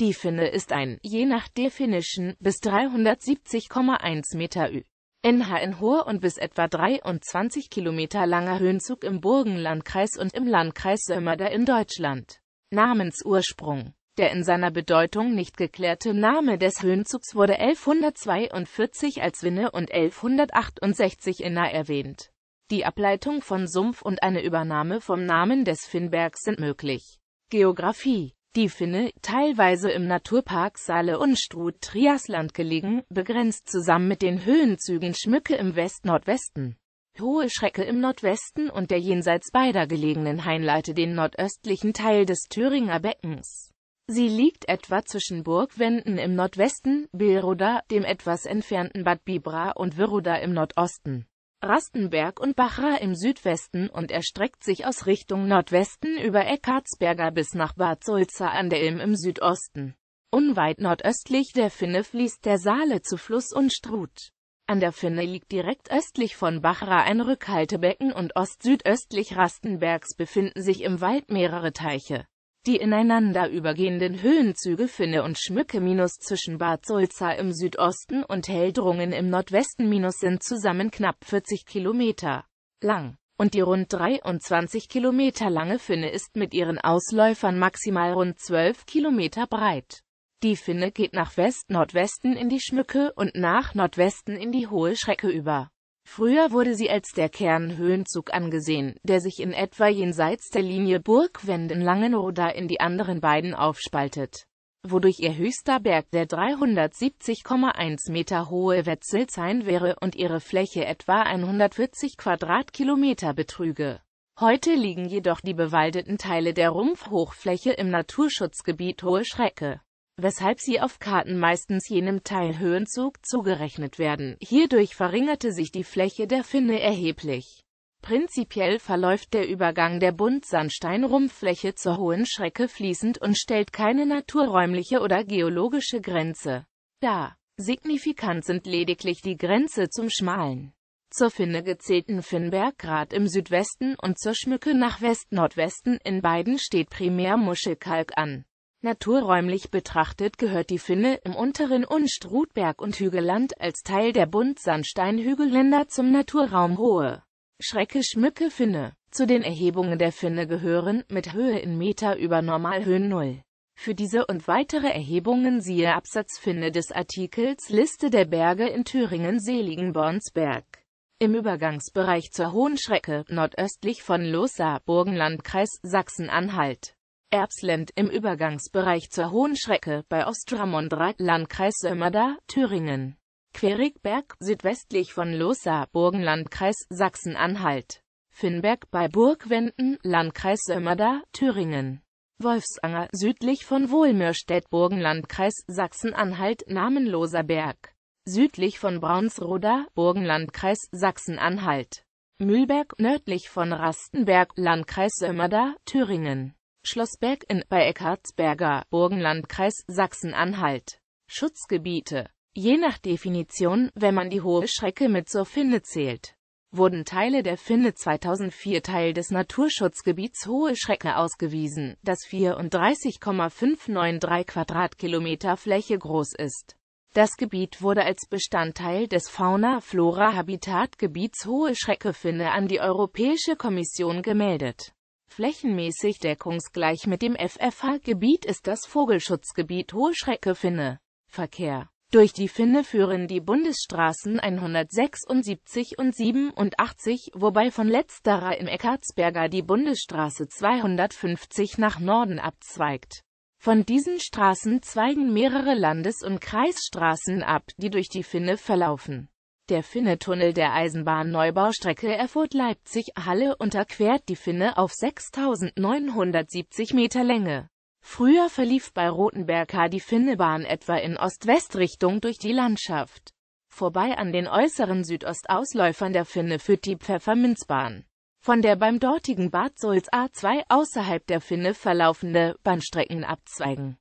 Die Finne ist ein, je nach Definition, bis 370,1 Meter Ü. NH in hoher und bis etwa 23 Kilometer langer Höhenzug im Burgenlandkreis und im Landkreis Sömmerda in Deutschland. Namensursprung Der in seiner Bedeutung nicht geklärte Name des Höhenzugs wurde 1142 als Winne und 1168 Inna erwähnt. Die Ableitung von Sumpf und eine Übernahme vom Namen des Finnbergs sind möglich. Geografie die Finne, teilweise im Naturpark Saale und Strut Triasland gelegen, begrenzt zusammen mit den Höhenzügen Schmücke im West-Nordwesten. Hohe Schrecke im Nordwesten und der jenseits beider gelegenen Hainleite den nordöstlichen Teil des Thüringer Beckens. Sie liegt etwa zwischen Burgwenden im Nordwesten, Billroda, dem etwas entfernten Bad Bibra und Wirroda im Nordosten. Rastenberg und Bachra im Südwesten und erstreckt sich aus Richtung Nordwesten über Eckartsberger bis nach Bad Sulza an der Ilm im Südosten. Unweit nordöstlich der Finne fließt der Saale zu Fluss und Strut. An der Finne liegt direkt östlich von Bachra ein Rückhaltebecken und ost-südöstlich Rastenbergs befinden sich im Wald mehrere Teiche. Die ineinander übergehenden Höhenzüge Finne und Schmücke minus zwischen Bad Sulza im Südosten und Heldrungen im Nordwesten minus sind zusammen knapp 40 Kilometer lang. Und die rund 23 Kilometer lange Finne ist mit ihren Ausläufern maximal rund 12 Kilometer breit. Die Finne geht nach West-Nordwesten in die Schmücke und nach Nordwesten in die Hohe Schrecke über Früher wurde sie als der Kernhöhenzug angesehen, der sich in etwa jenseits der Linie Burgwenden-Langenroda in die anderen beiden aufspaltet, wodurch ihr höchster Berg der 370,1 Meter hohe Wetzelsheim wäre und ihre Fläche etwa 140 Quadratkilometer betrüge. Heute liegen jedoch die bewaldeten Teile der Rumpfhochfläche im Naturschutzgebiet Hohe Schrecke weshalb sie auf Karten meistens jenem Teilhöhenzug zugerechnet werden. Hierdurch verringerte sich die Fläche der Finne erheblich. Prinzipiell verläuft der Übergang der Buntsandsteinrumpffläche zur hohen Schrecke fließend und stellt keine naturräumliche oder geologische Grenze dar. Signifikant sind lediglich die Grenze zum schmalen, zur Finne gezählten Finnberggrat im Südwesten und zur Schmücke nach West-Nordwesten in beiden steht primär Muschelkalk an. Naturräumlich betrachtet gehört die Finne im unteren Unstrutberg und Hügelland als Teil der Buntsandsteinhügelländer zum Naturraum Hohe Schrecke-Schmücke-Finne. Zu den Erhebungen der Finne gehören, mit Höhe in Meter über Normalhöhen 0. Für diese und weitere Erhebungen siehe Absatz Finne des Artikels Liste der Berge in Thüringen-Seligenbornsberg. Im Übergangsbereich zur Hohen Schrecke, nordöstlich von Losa, Burgenlandkreis, Sachsen-Anhalt. Erbsland im Übergangsbereich zur Hohen Schrecke bei Ostramondrat, Landkreis Sömmerda, Thüringen. Querigberg, südwestlich von Losa, Burgenlandkreis, Sachsen-Anhalt. Finnberg bei Burgwenden, Landkreis Sömmerda, Thüringen. Wolfsanger, südlich von Wohlmürstedt, Burgenlandkreis, Sachsen-Anhalt, namenloser Berg. Südlich von Braunsroda, Burgenlandkreis, Sachsen-Anhalt. Mühlberg, nördlich von Rastenberg, Landkreis Sömmerda, Thüringen. Schloss in bei Eckartsberger, Burgenlandkreis, Sachsen-Anhalt. Schutzgebiete Je nach Definition, wenn man die hohe Schrecke mit zur Finne zählt, wurden Teile der Finne 2004 Teil des Naturschutzgebiets Hohe Schrecke ausgewiesen, das 34,593 Quadratkilometer Fläche groß ist. Das Gebiet wurde als Bestandteil des fauna flora habitatgebiets Hohe Schrecke-Finne an die Europäische Kommission gemeldet Flächenmäßig deckungsgleich mit dem FFH-Gebiet ist das Vogelschutzgebiet Hohe Schrecke Finne. Verkehr Durch die Finne führen die Bundesstraßen 176 und 87, wobei von letzterer im Eckartsberger die Bundesstraße 250 nach Norden abzweigt. Von diesen Straßen zweigen mehrere Landes- und Kreisstraßen ab, die durch die Finne verlaufen der Finne-Tunnel der Eisenbahnneubaustrecke erfurt Erfurt-Leipzig-Halle unterquert die Finne auf 6.970 Meter Länge. Früher verlief bei rothenberg die Finnebahn etwa in Ost-West-Richtung durch die Landschaft. Vorbei an den äußeren Südostausläufern der Finne führt die Pfefferminzbahn. Von der beim dortigen Bad Sulz A2 außerhalb der Finne verlaufende Bahnstrecken abzweigen